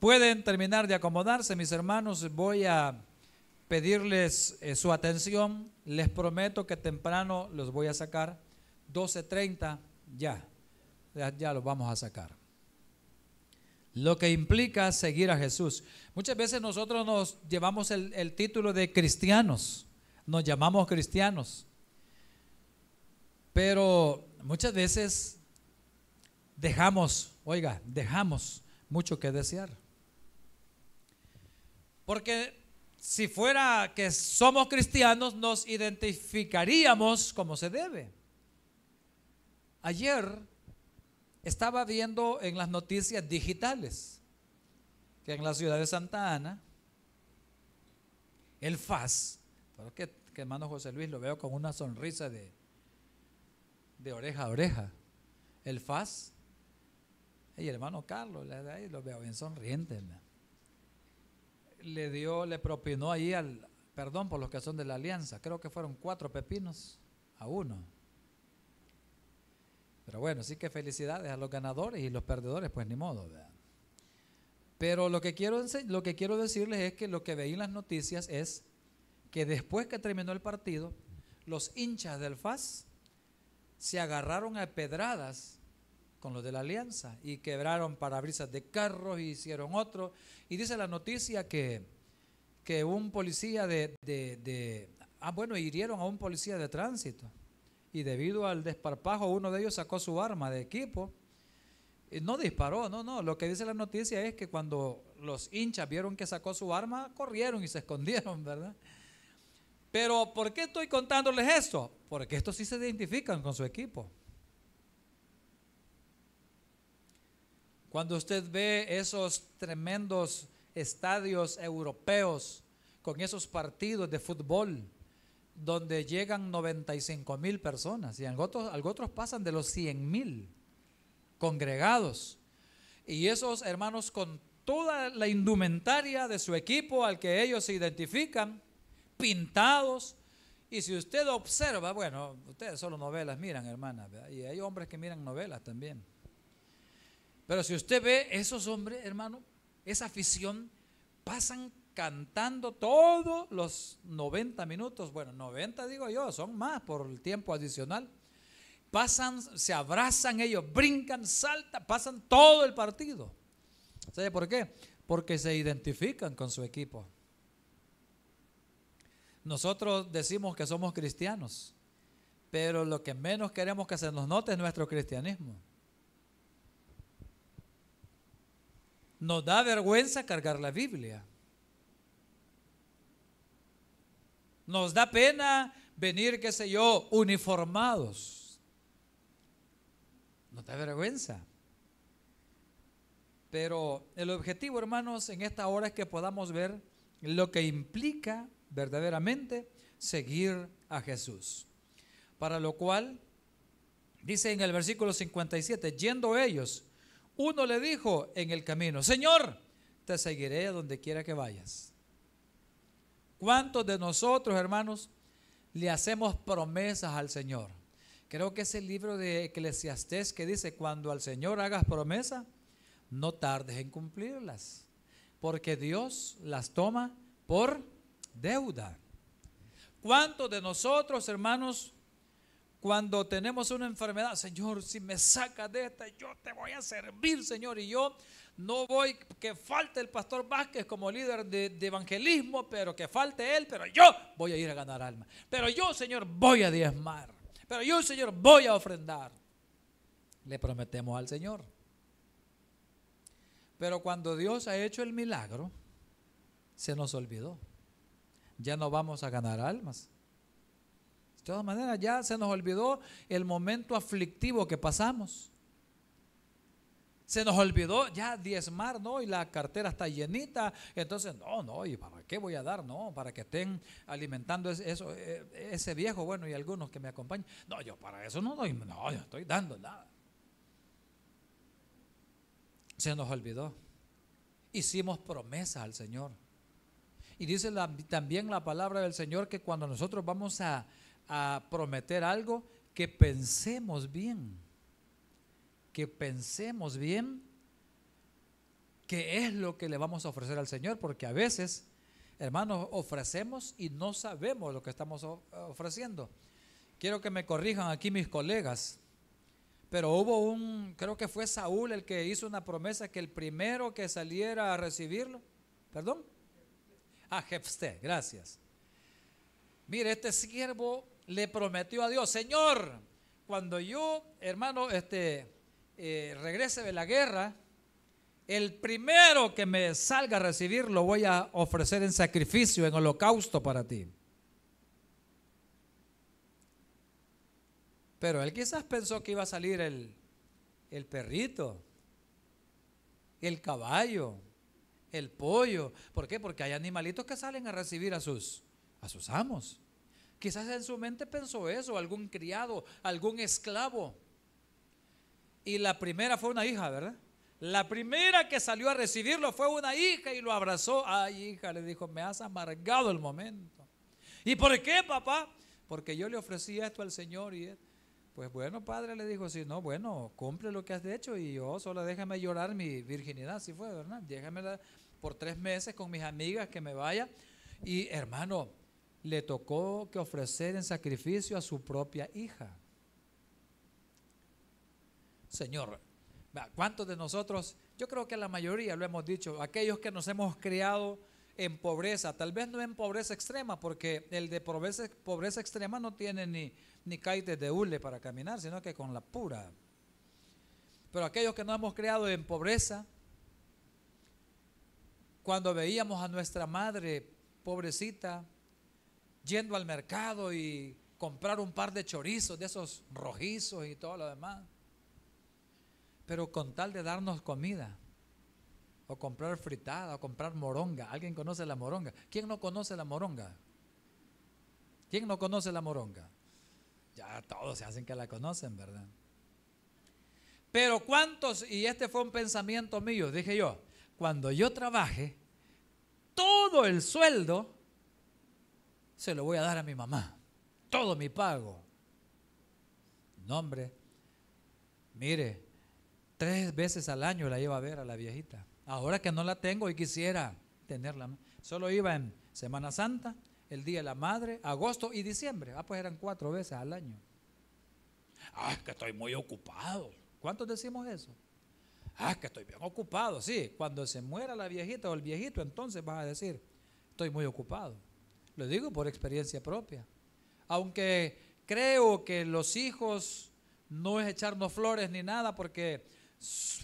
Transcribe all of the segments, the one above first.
Pueden terminar de acomodarse, mis hermanos. Voy a pedirles eh, su atención. Les prometo que temprano los voy a sacar. 12.30 ya. ya. Ya los vamos a sacar. Lo que implica seguir a Jesús. Muchas veces nosotros nos llevamos el título de cristianos. Nos llamamos cristianos. Pero muchas veces dejamos, oiga, dejamos mucho que desear. Porque si fuera que somos cristianos, nos identificaríamos como se debe. Ayer estaba viendo en las noticias digitales que en la ciudad de Santa Ana, el FAS, que, hermano José Luis lo veo con una sonrisa de, de oreja a oreja, el FAS, y hermano Carlos, lo veo bien sonriente. Hermano le dio, le propinó ahí al, perdón por los que son de la alianza, creo que fueron cuatro pepinos a uno. Pero bueno, sí que felicidades a los ganadores y los perdedores, pues ni modo, Pero lo que quiero, lo que quiero decirles es que lo que veí en las noticias es que después que terminó el partido, los hinchas del FAS se agarraron a pedradas con los de la alianza y quebraron parabrisas de carros y hicieron otro. Y dice la noticia que, un policía de, Ah, bueno, hirieron a un policía de tránsito. Y debido al desparpajo, uno de ellos sacó su arma de equipo. Y eh, no disparó, no, no. Lo que dice la noticia es que cuando los hinchas vieron que sacó su arma, corrieron y se escondieron, ¿verdad? Pero ¿por qué estoy contándoles esto? Porque estos sí se identifican con su equipo. Cuando usted ve esos tremendos estadios europeos con esos partidos de fútbol, donde llegan 95 mil personas y algunos, otros pasan de los 100 mil congregados. Y esos hermanos con toda la indumentaria de su equipo al que ellos se identifican, pintados. Y si usted observa, bueno, ustedes solo novelas miran, hermanas, y hay hombres que miran novelas también. Pero si usted ve esos hombres, hermano, esa afición, pasan cantando todos los 90 minutos. Bueno, 90 digo yo, son más por el tiempo adicional. Pasan, se abrazan ellos, brincan, saltan, pasan todo el partido. ¿Sabe por qué? Porque se identifican con su equipo. Nosotros decimos que somos cristianos, pero lo que menos queremos que se nos note es nuestro cristianismo. Nos da vergüenza cargar la Biblia. Nos da pena venir, qué sé yo, uniformados. Nos da vergüenza. Pero el objetivo, hermanos, en esta hora es que podamos ver lo que implica verdaderamente seguir a Jesús. Para lo cual, dice en el versículo 57, yendo ellos, uno le dijo en el camino, Señor, te seguiré a donde quiera que vayas. ¿Cuántos de nosotros, hermanos, le hacemos promesas al Señor? Creo que es el libro de Eclesiastés que dice, cuando al Señor hagas promesa, no tardes en cumplirlas, porque Dios las toma por deuda. ¿Cuántos de nosotros, hermanos, cuando tenemos una enfermedad, Señor, si me sacas de esta, yo te voy a servir, Señor. Y yo no voy, que falte el pastor Vázquez como líder de, evangelismo, pero que falte él, pero yo voy a ir a ganar almas. Pero yo, Señor, voy a diezmar. Pero yo, Señor, voy a ofrendar. Le prometemos al Señor. Pero cuando Dios ha hecho el milagro, se nos olvidó. Ya no vamos a ganar almas. De todas maneras, ya se nos olvidó el momento aflictivo que pasamos. Se nos olvidó ya diezmar, ¿no? Y la cartera está llenita. Entonces, no, no, ¿y para qué voy a dar? No, para que estén alimentando ese, ese viejo, bueno, y algunos que me acompañan. No, yo para eso no doy, no, yo estoy dando nada. Se nos olvidó. Hicimos promesas al Señor. Y dice también la palabra del Señor que cuando nosotros vamos a a prometer algo, que pensemos bien, que pensemos bien qué es lo que le vamos a ofrecer al Señor, porque a veces, hermanos, ofrecemos y no sabemos lo que estamos ofreciendo. Quiero que me corrijan aquí mis colegas, pero hubo un, creo que fue Saúl el que hizo una promesa que el primero que saliera a recibirlo, perdón, a ah, gracias. Mire, este siervo le prometió a Dios, Señor, cuando yo, hermano, este, eh, regrese de la guerra, el primero que me salga a recibir lo voy a ofrecer en sacrificio, en holocausto para ti. Pero él quizás pensó que iba a salir el, perrito, el caballo, el pollo. ¿Por qué? Porque hay animalitos que salen a recibir a sus, a sus amos. Quizás en su mente pensó eso, algún criado, algún esclavo. Y la primera fue una hija, ¿verdad? La primera que salió a recibirlo fue una hija y lo abrazó. Ay, hija, le dijo, me has amargado el momento. ¿Y por qué, papá? Porque yo le ofrecí esto al Señor y pues bueno, padre, le dijo, sí, no, bueno, cumple lo que has hecho y yo oh, solo déjame llorar mi virginidad, si fue, ¿verdad? Déjamela por tres meses con mis amigas que me vaya. Y hermano, le tocó que ofrecer en sacrificio a su propia hija. Señor, ¿cuántos de nosotros, yo creo que la mayoría lo hemos dicho, aquellos que nos hemos criado en pobreza, tal vez no en pobreza extrema, porque el de pobreza, extrema no tiene ni, ni de hule para caminar, sino que con la pura. Pero aquellos que nos hemos criado en pobreza, cuando veíamos a nuestra madre pobrecita, yendo al mercado y comprar un par de chorizos de esos rojizos y todo lo demás. Pero con tal de darnos comida, o comprar fritada, o comprar moronga. ¿Alguien conoce la moronga? ¿Quién no conoce la moronga? ¿Quién no conoce la moronga? Ya todos se hacen que la conocen, ¿verdad? Pero cuántos, y este fue un pensamiento mío, dije yo, cuando yo trabaje, todo el sueldo se lo voy a dar a mi mamá. Todo mi pago. Nombre. Mire, tres veces al año la iba a ver a la viejita. Ahora que no la tengo y quisiera tenerla. Solo iba en Semana Santa, el Día de la Madre, agosto y diciembre. Ah, pues eran cuatro veces al año. Ah, que estoy muy ocupado. ¿Cuántos decimos eso? Ah, que estoy bien ocupado. Sí, cuando se muera la viejita o el viejito, entonces vas a decir, estoy muy ocupado. Lo digo por experiencia propia. Aunque creo que los hijos no es echarnos flores ni nada porque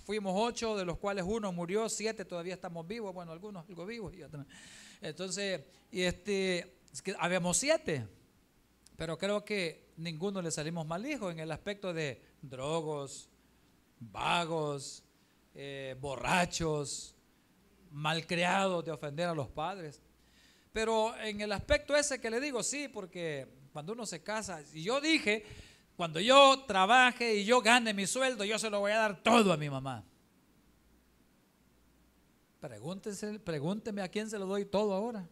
fuimos ocho, de los cuales uno murió, siete todavía estamos vivos, bueno, algunos algo vivos. Y otros. Entonces, y este, habíamos siete, pero creo que ninguno le salimos mal hijo en el aspecto de drogos, vagos, eh, borrachos, malcriados de ofender a los padres. Pero en el aspecto ese que le digo, sí, porque cuando uno se casa, y yo dije, cuando yo trabaje y yo gane mi sueldo, yo se lo voy a dar todo a mi mamá. Pregúntese, pregúnteme a quién se lo doy todo ahora.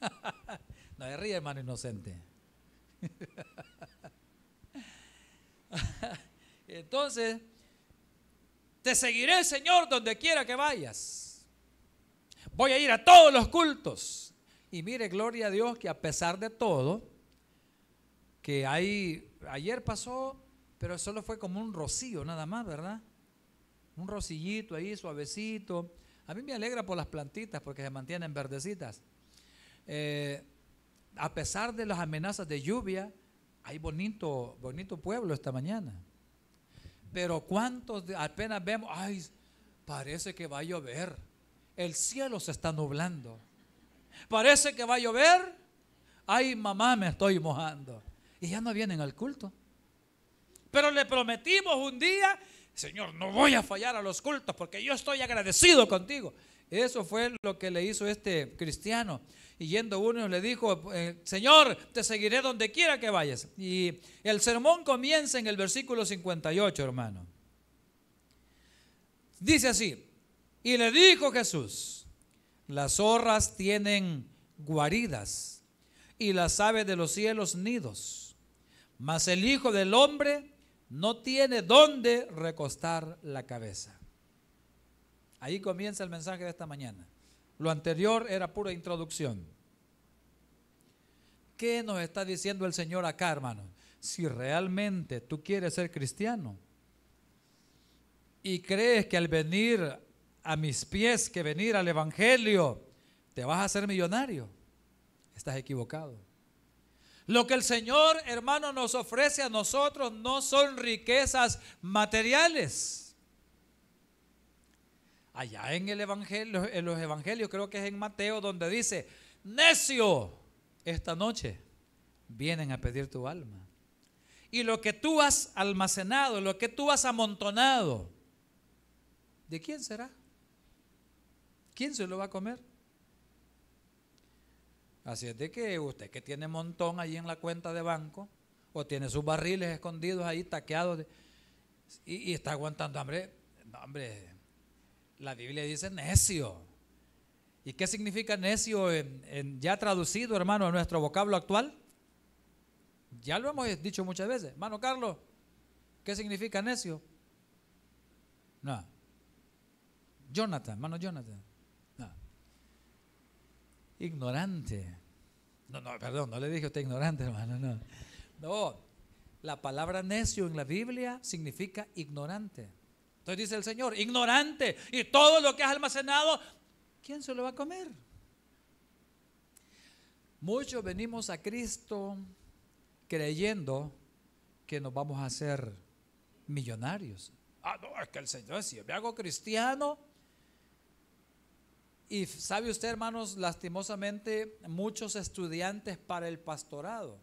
no se ríe, hermano inocente. Entonces, te seguiré, Señor, donde quiera que vayas voy a ir a todos los cultos. Y mire, gloria a Dios que a pesar de todo, que hay, ayer pasó, pero solo fue como un rocío nada más, ¿verdad? Un rocillito ahí, suavecito. A mí me alegra por las plantitas porque se mantienen verdecitas. Eh, a pesar de las amenazas de lluvia, hay bonito, bonito pueblo esta mañana. Pero cuántos apenas vemos, ay, parece que va a llover el cielo se está nublando. Parece que va a llover. Ay, mamá, me estoy mojando. Y ya no vienen al culto. Pero le prometimos un día, Señor, no voy a fallar a los cultos porque yo estoy agradecido contigo. Eso fue lo que le hizo este cristiano. Y yendo uno le dijo, eh, Señor, te seguiré donde quiera que vayas. Y el sermón comienza en el versículo 58, hermano. Dice así, y le dijo Jesús, las zorras tienen guaridas y las aves de los cielos nidos, mas el Hijo del Hombre no tiene donde recostar la cabeza. Ahí comienza el mensaje de esta mañana. Lo anterior era pura introducción. ¿Qué nos está diciendo el Señor acá, hermano? Si realmente tú quieres ser cristiano y crees que al venir a mis pies que venir al Evangelio, te vas a hacer millonario. Estás equivocado. Lo que el Señor, hermano, nos ofrece a nosotros no son riquezas materiales. Allá en el Evangelio, en los Evangelios, creo que es en Mateo, donde dice, necio, esta noche vienen a pedir tu alma. Y lo que tú has almacenado, lo que tú has amontonado, ¿de quién será? ¿Quién se lo va a comer? Así es de que usted que tiene montón ahí en la cuenta de banco, o tiene sus barriles escondidos ahí, taqueados, y, está aguantando hambre, no, hombre, la Biblia dice necio. ¿Y qué significa necio en, ya traducido, hermano, a nuestro vocablo actual? Ya lo hemos dicho muchas veces. Hermano Carlos, ¿qué significa necio? No. Jonathan, hermano Jonathan ignorante. No, no, perdón, no le dije usted ignorante, hermano, no. No, la palabra necio en la Biblia significa ignorante. Entonces dice el Señor, ignorante, y todo lo que has almacenado, ¿quién se lo va a comer? Muchos venimos a Cristo creyendo que nos vamos a hacer millonarios. Ah, no, es que el Señor, si me hago cristiano, y sabe usted, hermanos, lastimosamente muchos estudiantes para el pastorado,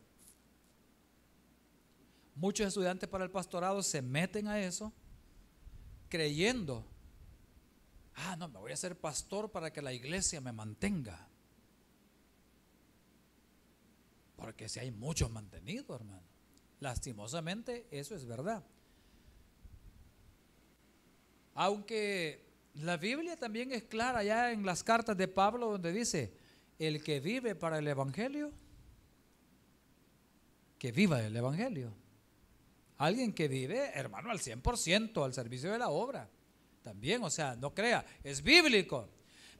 muchos estudiantes para el pastorado se meten a eso creyendo, ah, no, me voy a ser pastor para que la iglesia me mantenga. Porque si hay muchos mantenidos, hermano. Lastimosamente, eso es verdad. Aunque la Biblia también es clara ya en las cartas de Pablo donde dice, el que vive para el Evangelio, que viva el Evangelio. Alguien que vive, hermano, al 100% al servicio de la obra. También, o sea, no crea, es bíblico.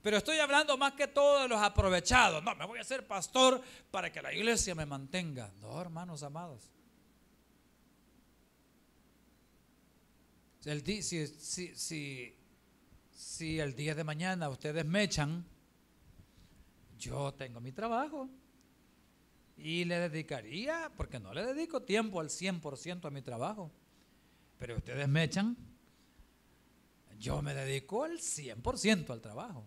Pero estoy hablando más que todo de los aprovechados. No, me voy a hacer pastor para que la iglesia me mantenga. No, hermanos amados. si, si si el día de mañana ustedes me echan, yo tengo mi trabajo y le dedicaría, porque no le dedico tiempo al 100% a mi trabajo, pero ustedes me echan, yo me dedico al 100% al trabajo.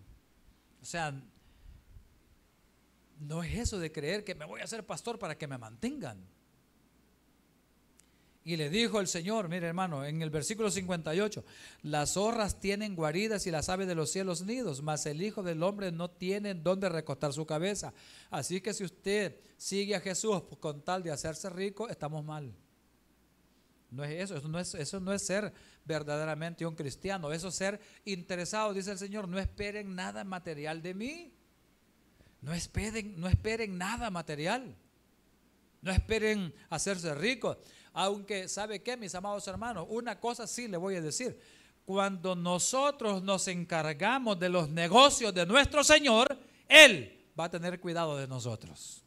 O sea, no es eso de creer que me voy a ser pastor para que me mantengan. Y le dijo el Señor, mire hermano, en el versículo 58, las zorras tienen guaridas y las aves de los cielos nidos, mas el Hijo del Hombre no tiene dónde recostar su cabeza. Así que si usted sigue a Jesús con tal de hacerse rico, estamos mal. No es eso, eso no es, ser verdaderamente un cristiano, eso es ser interesado, dice el Señor, no esperen nada material de mí. No esperen, no esperen nada material. No esperen hacerse ricos. Aunque, ¿sabe qué, mis amados hermanos? Una cosa sí le voy a decir. Cuando nosotros nos encargamos de los negocios de nuestro Señor, Él va a tener cuidado de nosotros.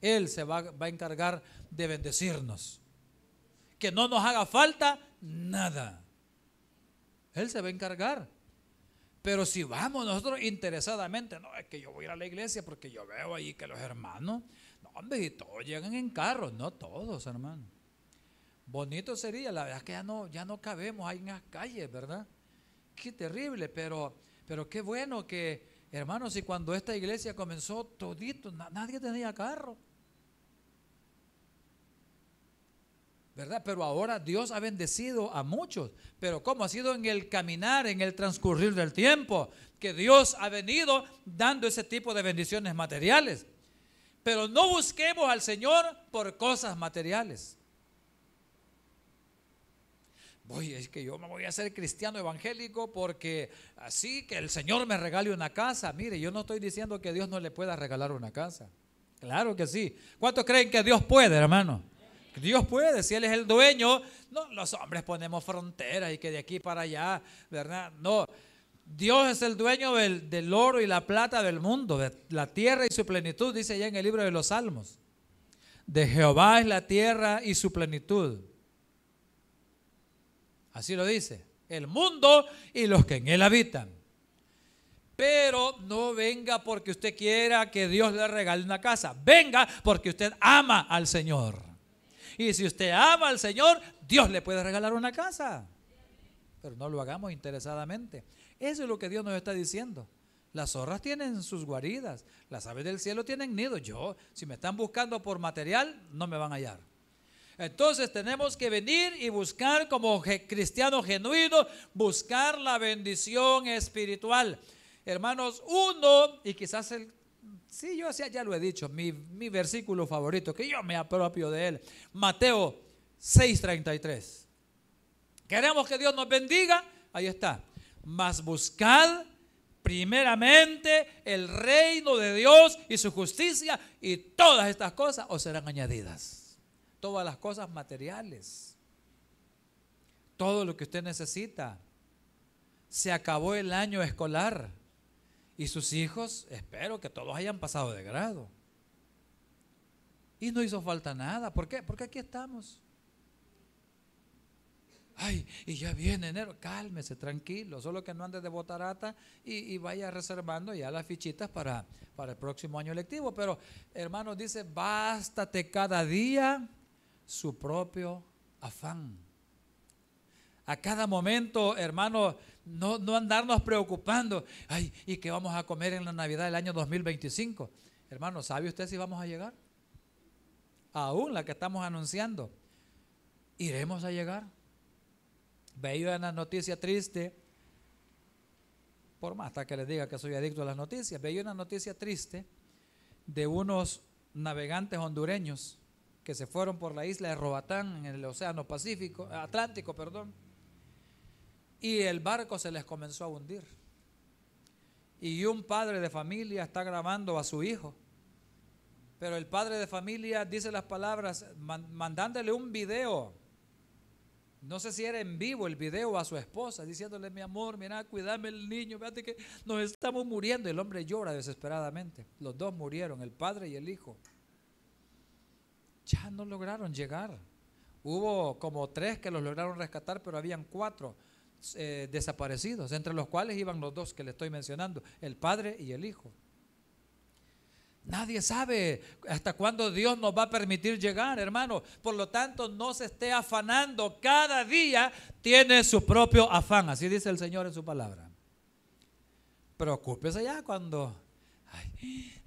Él se va, a encargar de bendecirnos. Que no nos haga falta nada. Él se va a encargar. Pero si vamos nosotros interesadamente, no, es que yo voy a ir a la iglesia porque yo veo ahí que los hermanos, no, hombre, y todos llegan en carro, no todos, hermanos. Bonito sería, la verdad es que ya no, ya no cabemos ahí en las calles, ¿verdad? Qué terrible, pero, pero qué bueno que, hermanos, y cuando esta iglesia comenzó todito, nadie tenía carro. ¿Verdad? Pero ahora Dios ha bendecido a muchos. Pero ¿cómo ha sido en el caminar, en el transcurrir del tiempo? Que Dios ha venido dando ese tipo de bendiciones materiales. Pero no busquemos al Señor por cosas materiales voy, es que yo me voy a ser cristiano evangélico porque así que el Señor me regale una casa. Mire, yo no estoy diciendo que Dios no le pueda regalar una casa. Claro que sí. ¿Cuántos creen que Dios puede, hermano? Dios puede, si Él es el dueño, no, los hombres ponemos fronteras y que de aquí para allá, ¿verdad? No, Dios es el dueño del, del, oro y la plata del mundo, de la tierra y su plenitud, dice ya en el libro de los Salmos. De Jehová es la tierra y su plenitud Así lo dice. El mundo y los que en él habitan. Pero no venga porque usted quiera que Dios le regale una casa. Venga porque usted ama al Señor. Y si usted ama al Señor, Dios le puede regalar una casa. Pero no lo hagamos interesadamente. Eso es lo que Dios nos está diciendo. Las zorras tienen sus guaridas, las aves del cielo tienen nidos. Yo, si me están buscando por material, no me van a hallar. Entonces tenemos que venir y buscar como cristiano genuino, buscar la bendición espiritual. Hermanos, uno, y quizás el, sí, yo ya lo he dicho, mi, mi versículo favorito, que yo me apropio de él, Mateo 6:33. Queremos que Dios nos bendiga, ahí está. Mas buscad primeramente el reino de Dios y su justicia y todas estas cosas os serán añadidas todas las cosas materiales, todo lo que usted necesita. Se acabó el año escolar y sus hijos, espero que todos hayan pasado de grado. Y no hizo falta nada. ¿Por qué? Porque aquí estamos. Ay, y ya viene enero, cálmese, tranquilo, solo que no andes de botarata y, vaya reservando ya las fichitas para, para el próximo año lectivo. Pero hermano, dice, bástate cada día su propio afán. A cada momento, hermano, no, andarnos preocupando. Ay, ¿y qué vamos a comer en la Navidad del año 2025? Hermano, ¿sabe usted si vamos a llegar? Aún la que estamos anunciando. ¿Iremos a llegar? Veía una noticia triste. Por más, hasta que les diga que soy adicto a las noticias. Veía una noticia triste de unos navegantes hondureños que se fueron por la isla de Robatán en el Océano Pacífico, eh, Atlántico, perdón, y el barco se les comenzó a hundir. Y un padre de familia está grabando a su hijo, pero el padre de familia dice las palabras mandándole un video. No sé si era en vivo el video a su esposa, diciéndole, mi amor, mira, cuídame el niño, fíjate que nos estamos muriendo. El hombre llora desesperadamente. Los dos murieron, el padre y el hijo ya no lograron llegar. Hubo como tres que los lograron rescatar, pero habían cuatro eh, desaparecidos, entre los cuales iban los dos que le estoy mencionando, el padre y el hijo. Nadie sabe hasta cuándo Dios nos va a permitir llegar, hermano. Por lo tanto, no se esté afanando. Cada día tiene su propio afán. Así dice el Señor en su palabra. Preocúpese ya cuando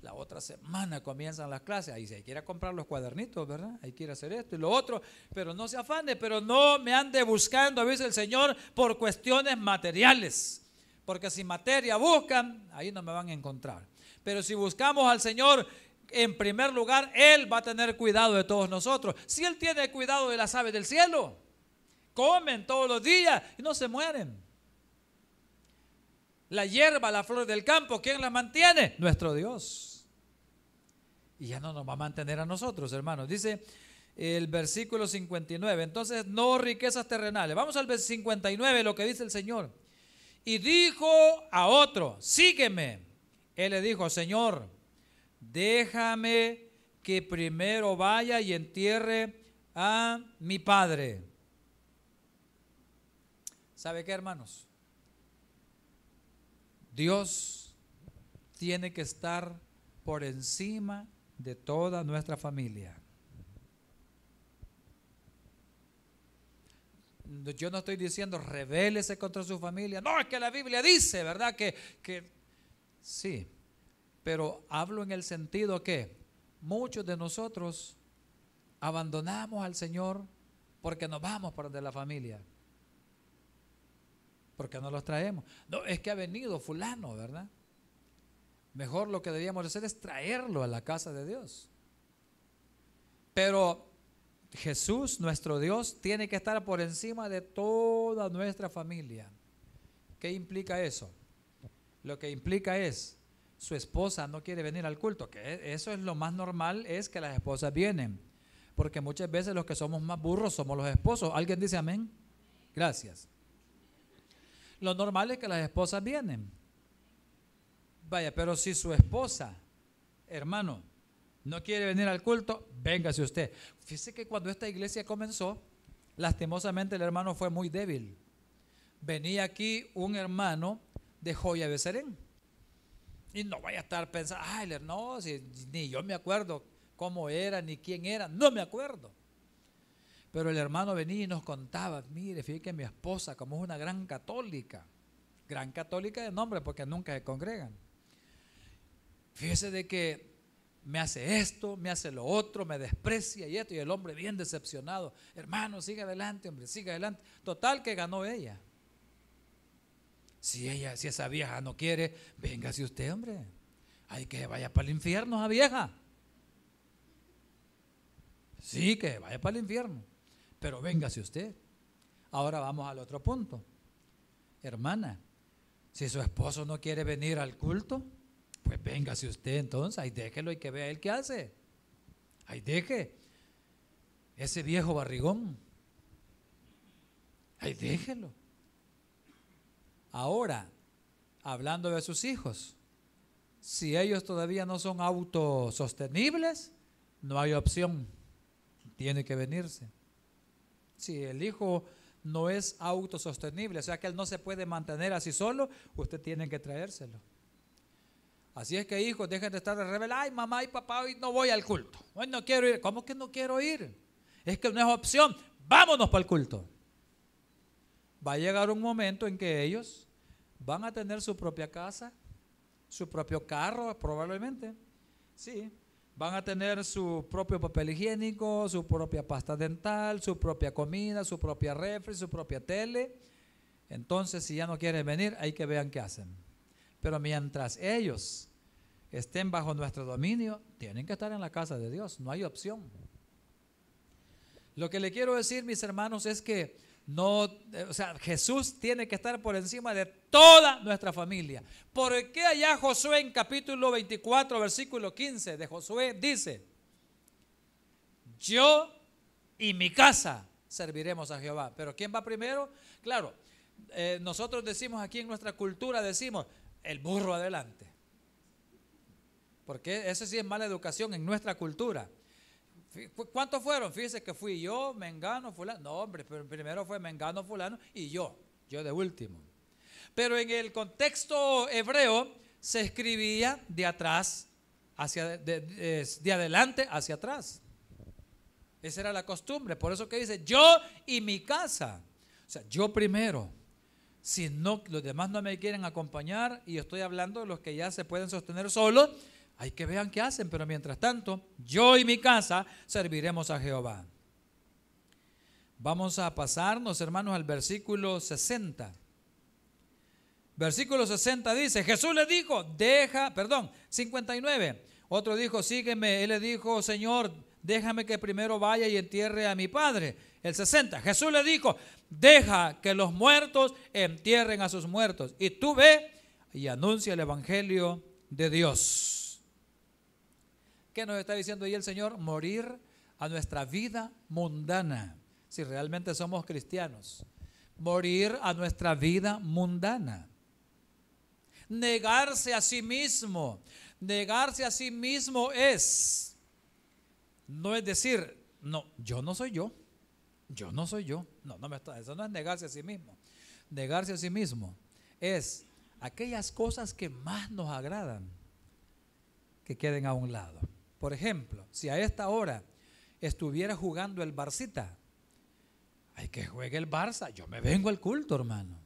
la otra semana comienzan las clases. Ahí se quiere comprar los cuadernitos, ¿verdad? Ahí quiere hacer esto y lo otro. Pero no se afane, pero no me ande buscando, a veces el Señor, por cuestiones materiales. Porque si materia buscan, ahí no me van a encontrar. Pero si buscamos al Señor en primer lugar, Él va a tener cuidado de todos nosotros. Si Él tiene cuidado de las aves del cielo, comen todos los días y no se mueren. La hierba, la flor del campo, ¿quién la mantiene? Nuestro Dios. Y ya no nos va a mantener a nosotros, hermanos. Dice el versículo 59. Entonces, no riquezas terrenales. Vamos al versículo 59, lo que dice el Señor. Y dijo a otro, sígueme. Él le dijo, Señor, déjame que primero vaya y entierre a mi padre. ¿Sabe qué, hermanos? Dios tiene que estar por encima de toda nuestra familia. Yo no estoy diciendo rebélese contra su familia. No, es que la Biblia dice, ¿verdad? Que, sí, pero hablo en el sentido que muchos de nosotros abandonamos al Señor porque nos vamos por de la familia qué no los traemos. No, es que ha venido fulano, ¿verdad? Mejor lo que debíamos hacer es traerlo a la casa de Dios. Pero Jesús, nuestro Dios, tiene que estar por encima de toda nuestra familia. ¿Qué implica eso? Lo que implica es, su esposa no quiere venir al culto, que e, eso es lo más normal, es que las esposas vienen. Porque muchas veces los que somos más burros somos los esposos. ¿Alguien dice amén? Gracias. Lo normal es que las esposas vienen. Vaya, pero si su esposa, hermano, no quiere venir al culto, véngase usted. Fíjese que cuando esta iglesia comenzó, lastimosamente el hermano fue muy débil. Venía aquí un hermano de Joya serén Y no vaya a estar pensando, ay, no, si, ni yo me acuerdo cómo era, ni quién era, no me acuerdo. Pero el hermano venía y nos contaba, mire, fíjate que mi esposa, como es una gran católica, gran católica de nombre porque nunca se congregan, fíjese de que me hace esto, me hace lo otro, me desprecia y esto, y el hombre bien decepcionado, hermano, sigue adelante, hombre, sigue adelante. Total que ganó ella. Si ella, si esa vieja no quiere, véngase usted, hombre. Hay que vaya para el infierno esa vieja. Sí, que vaya para el infierno. Pero véngase usted. Ahora vamos al otro punto. Hermana, si su esposo no quiere venir al culto, pues véngase usted entonces, ahí déjelo y que vea él qué hace. Ahí deje. Ese viejo barrigón. Ahí déjelo. Ahora, hablando de sus hijos, si ellos todavía no son autosostenibles, no hay opción. Tiene que venirse. Si el hijo no es autosostenible, o sea que él no se puede mantener así solo, usted tiene que traérselo. Así es que hijos, dejen de estar rebelde. Ay, mamá y papá, hoy no voy al culto. Hoy no quiero ir. ¿Cómo que no quiero ir? Es que no es opción. Vámonos para el culto. Va a llegar un momento en que ellos van a tener su propia casa, su propio carro, probablemente. Sí, Van a tener su propio papel higiénico, su propia pasta dental, su propia comida, su propia refri, su propia tele. Entonces, si ya no quieren venir, hay que vean qué hacen. Pero mientras ellos estén bajo nuestro dominio, tienen que estar en la casa de Dios. No hay opción. Lo que le quiero decir, mis hermanos, es que no, eh, o sea, Jesús tiene que estar por encima de toda nuestra familia. ¿Por qué allá Josué en capítulo 24, versículo 15 de Josué dice, yo y mi casa serviremos a Jehová? Pero ¿quién va primero? Claro, eh, nosotros decimos aquí en nuestra cultura, decimos, el burro adelante. Porque eso sí es mala educación en nuestra cultura. ¿Cuántos fueron? Fíjese que fui yo, Mengano, fulano. No, hombre, pero primero fue Mengano, fulano y yo, yo de último. Pero en el contexto hebreo se escribía de atrás hacia de, adelante hacia atrás. Esa era la costumbre, por eso que dice yo y mi casa. O sea, yo primero. Si no los demás no me quieren acompañar y estoy hablando de los que ya se pueden sostener solos, hay que vean qué hacen, pero mientras tanto, yo y mi casa serviremos a Jehová. Vamos a pasarnos, hermanos, al versículo 60. Versículo 60 dice, Jesús le dijo, deja, perdón, 59. Otro dijo, sígueme. Él le dijo, Señor, déjame que primero vaya y entierre a mi padre. El 60. Jesús le dijo, deja que los muertos entierren a sus muertos. Y tú ve y anuncia el Evangelio de Dios. ¿Qué nos está diciendo ahí el Señor? Morir a nuestra vida mundana, si realmente somos cristianos. Morir a nuestra vida mundana. Negarse a sí mismo. Negarse a sí mismo es, no es decir, no, yo no soy yo. Yo no soy yo. No, no me está, eso no es negarse a sí mismo. Negarse a sí mismo es aquellas cosas que más nos agradan que queden a un lado. Por ejemplo, si a esta hora estuviera jugando el Barcita, hay que juegue el Barça, yo me vengo al culto, hermano.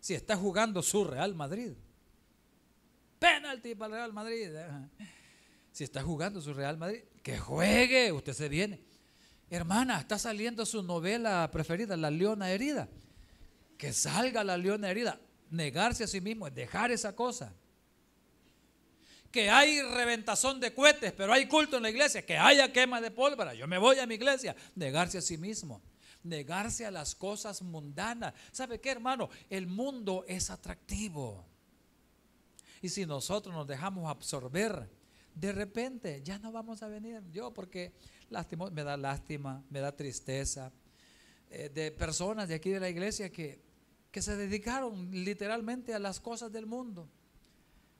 Si está jugando su Real Madrid, penalti para el Real Madrid. Si está jugando su Real Madrid, que juegue, usted se viene. Hermana, está saliendo su novela preferida, La Leona Herida. Que salga la Leona Herida. Negarse a sí mismo es dejar esa cosa que hay reventazón de cohetes, pero hay culto en la iglesia, que haya quema de pólvora, yo me voy a mi iglesia, negarse a sí mismo, negarse a las cosas mundanas. ¿Sabe qué, hermano? El mundo es atractivo. Y si nosotros nos dejamos absorber, de repente ya no vamos a venir. Yo porque lástima, me da lástima, me da tristeza eh, de personas de aquí de la iglesia que, que se dedicaron literalmente a las cosas del mundo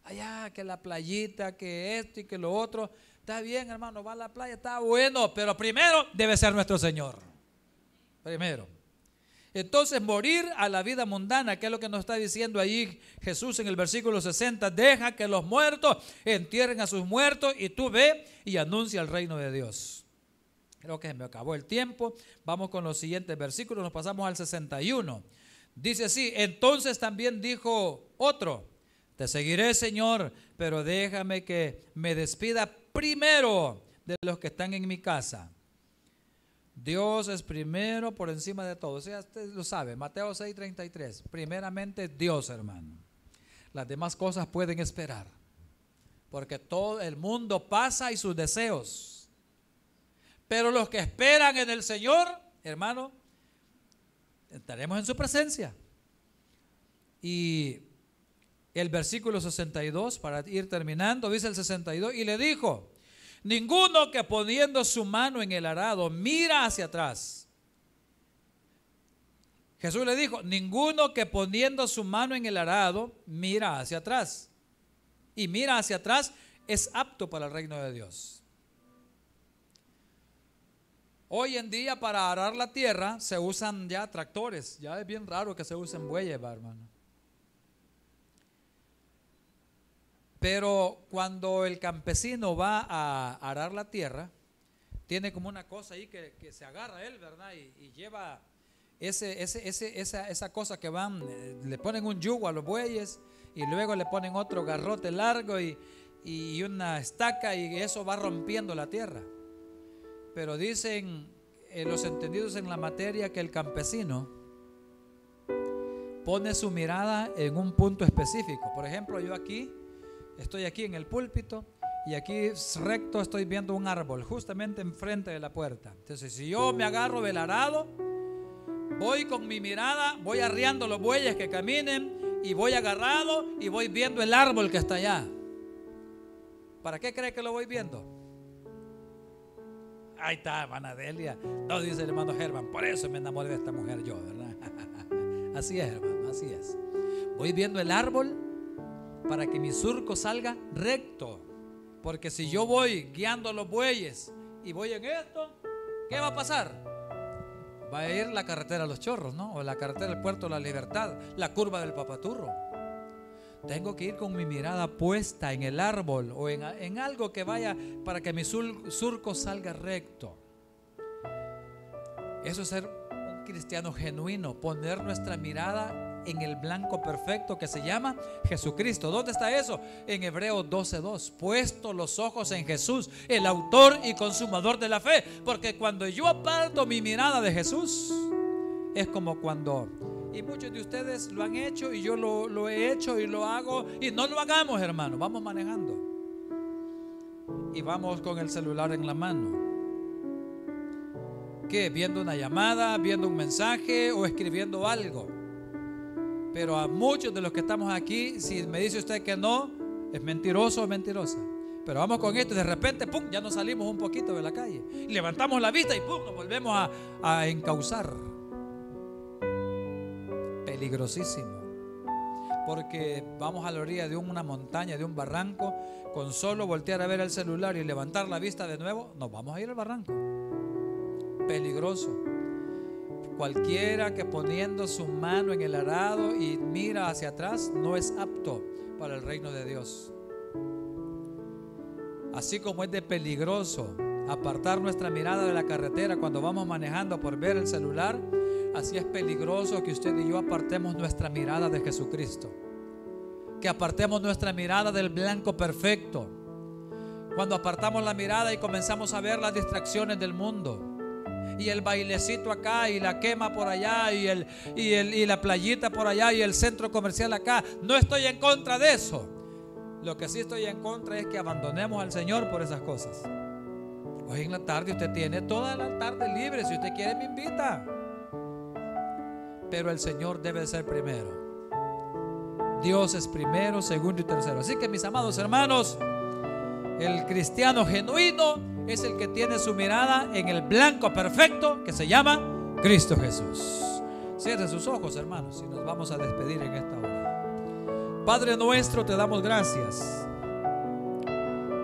Allá, que la playita, que esto y que lo otro. Está bien, hermano, va a la playa, está bueno, pero primero debe ser nuestro Señor. Primero. Entonces, morir a la vida mundana, que es lo que nos está diciendo ahí Jesús en el versículo 60, deja que los muertos entierren a sus muertos y tú ve y anuncia el reino de Dios. Creo que me acabó el tiempo. Vamos con los siguientes versículos, nos pasamos al 61. Dice así, entonces también dijo otro, te seguiré, Señor, pero déjame que me despida primero de los que están en mi casa. Dios es primero por encima de todo. O usted lo sabe, Mateo 6:33. Primeramente Dios, hermano. Las demás cosas pueden esperar. Porque todo el mundo pasa y sus deseos. Pero los que esperan en el Señor, hermano, estaremos en su presencia. Y el versículo 62, para ir terminando, dice el 62, y le dijo, ninguno que poniendo su mano en el arado mira hacia atrás. Jesús le dijo, ninguno que poniendo su mano en el arado mira hacia atrás. Y mira hacia atrás es apto para el reino de Dios. Hoy en día para arar la tierra se usan ya tractores. Ya es bien raro que se usen bueyes, hermano. Pero cuando el campesino va a arar la tierra, tiene como una cosa ahí que, se agarra él, ¿verdad? Y, lleva ese, esa, cosa que van, eh, le ponen un yugo a los bueyes y luego le ponen otro garrote largo y, una estaca y eso va rompiendo la tierra. Pero dicen eh, los entendidos en la materia que el campesino pone su mirada en un punto específico. Por ejemplo, yo aquí Estoy aquí en el púlpito y aquí recto estoy viendo un árbol justamente enfrente de la puerta. Entonces, si yo me agarro del arado, voy con mi mirada, voy arriando los bueyes que caminen y voy agarrado y voy viendo el árbol que está allá. ¿Para qué crees que lo voy viendo? Ahí está, Delia. No, dice el hermano Germán. Por eso me enamoré de esta mujer yo, ¿verdad? Así es, hermano, así es. Voy viendo el árbol para que mi surco salga recto. Porque si yo voy guiando los bueyes y voy en esto, ¿qué va a pasar? Va a ir la carretera a los chorros, ¿no? O la carretera del puerto de la libertad, la curva del papaturro. Tengo que ir con mi mirada puesta en el árbol o en, algo que vaya para que mi surco salga recto. Eso es ser un cristiano genuino, poner nuestra mirada en el blanco perfecto que se llama Jesucristo. ¿Dónde está eso? En Hebreos 12:2. Puesto los ojos en Jesús, el autor y consumador de la fe. Porque cuando yo aparto mi mirada de Jesús, es como cuando. Y muchos de ustedes lo han hecho y yo lo, he hecho y lo hago. Y no lo hagamos, hermano. Vamos manejando. Y vamos con el celular en la mano. que Viendo una llamada, viendo un mensaje o escribiendo algo. Pero a muchos de los que estamos aquí, si me dice usted que no, es mentiroso o mentirosa. Pero vamos con esto y de repente, ¡pum!, ya nos salimos un poquito de la calle. levantamos la vista y ¡pum!, nos volvemos a, a encauzar. Peligrosísimo. Porque vamos a la orilla de una montaña, de un barranco, con solo voltear a ver el celular y levantar la vista de nuevo, nos vamos a ir al barranco. Peligroso cualquiera que poniendo su mano en el arado y mira hacia atrás no es apto para el reino de Dios. Así como es de peligroso apartar nuestra mirada de la carretera cuando vamos manejando por ver el celular, así es peligroso que usted y yo apartemos nuestra mirada de Jesucristo. Que apartemos nuestra mirada del blanco perfecto. Cuando apartamos la mirada y comenzamos a ver las distracciones del mundo, y el bailecito acá y la quema por allá y, el, y, y la playita por allá y el centro comercial acá. No estoy en contra de eso. Lo que sí estoy en contra es que abandonemos al Señor por esas cosas. Hoy en la tarde usted tiene toda la tarde libre. Si usted quiere, me invita. Pero el Señor debe ser primero. Dios es primero, segundo y tercero. Así que mis amados hermanos, el cristiano genuino es el que tiene su mirada en el blanco perfecto que se llama Cristo Jesús. Cierre sus ojos, hermanos, y nos vamos a despedir en esta hora. Padre nuestro, te damos gracias.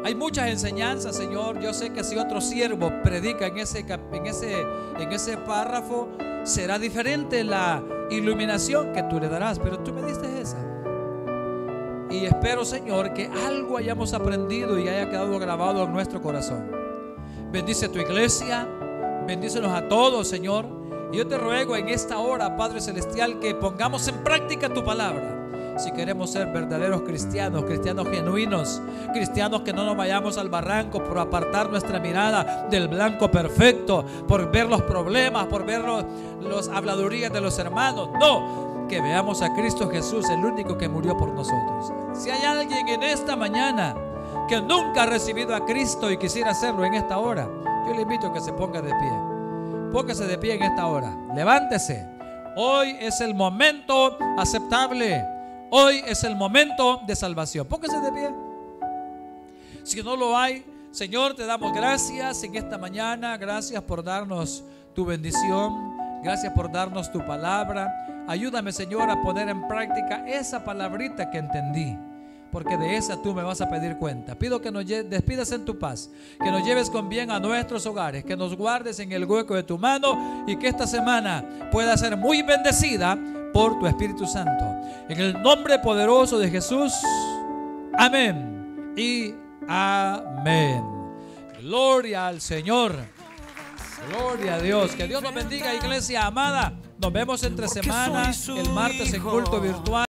Hay muchas enseñanzas, Señor. Yo sé que si otro siervo predica en ese, en ese, en ese párrafo, será diferente la iluminación que tú le darás, pero tú me diste esa. Y espero, Señor, que algo hayamos aprendido y haya quedado grabado en nuestro corazón. Bendice tu iglesia. Bendícenos a todos, Señor. Y yo te ruego en esta hora, Padre Celestial, que pongamos en práctica tu palabra. Si queremos ser verdaderos cristianos, cristianos genuinos, cristianos que no nos vayamos al barranco por apartar nuestra mirada del blanco perfecto, por ver los problemas, por ver las los habladurías de los hermanos. No, que veamos a Cristo Jesús, el único que murió por nosotros. Si hay alguien en esta mañana que nunca ha recibido a Cristo y quisiera hacerlo en esta hora, yo le invito a que se ponga de pie. Póngase de pie en esta hora. Levántese. Hoy es el momento aceptable. Hoy es el momento de salvación. Póngase de pie. Si no lo hay, Señor, te damos gracias en esta mañana. Gracias por darnos tu bendición. Gracias por darnos tu palabra. Ayúdame, Señor, a poner en práctica esa palabrita que entendí porque de esa tú me vas a pedir cuenta. Pido que nos despidas en tu paz, que nos lleves con bien a nuestros hogares, que nos guardes en el hueco de tu mano y que esta semana pueda ser muy bendecida por tu Espíritu Santo. En el nombre poderoso de Jesús, amén y amén. Gloria al Señor. Gloria a Dios. Que Dios nos bendiga, iglesia amada. Nos vemos entre semanas el martes en culto virtual.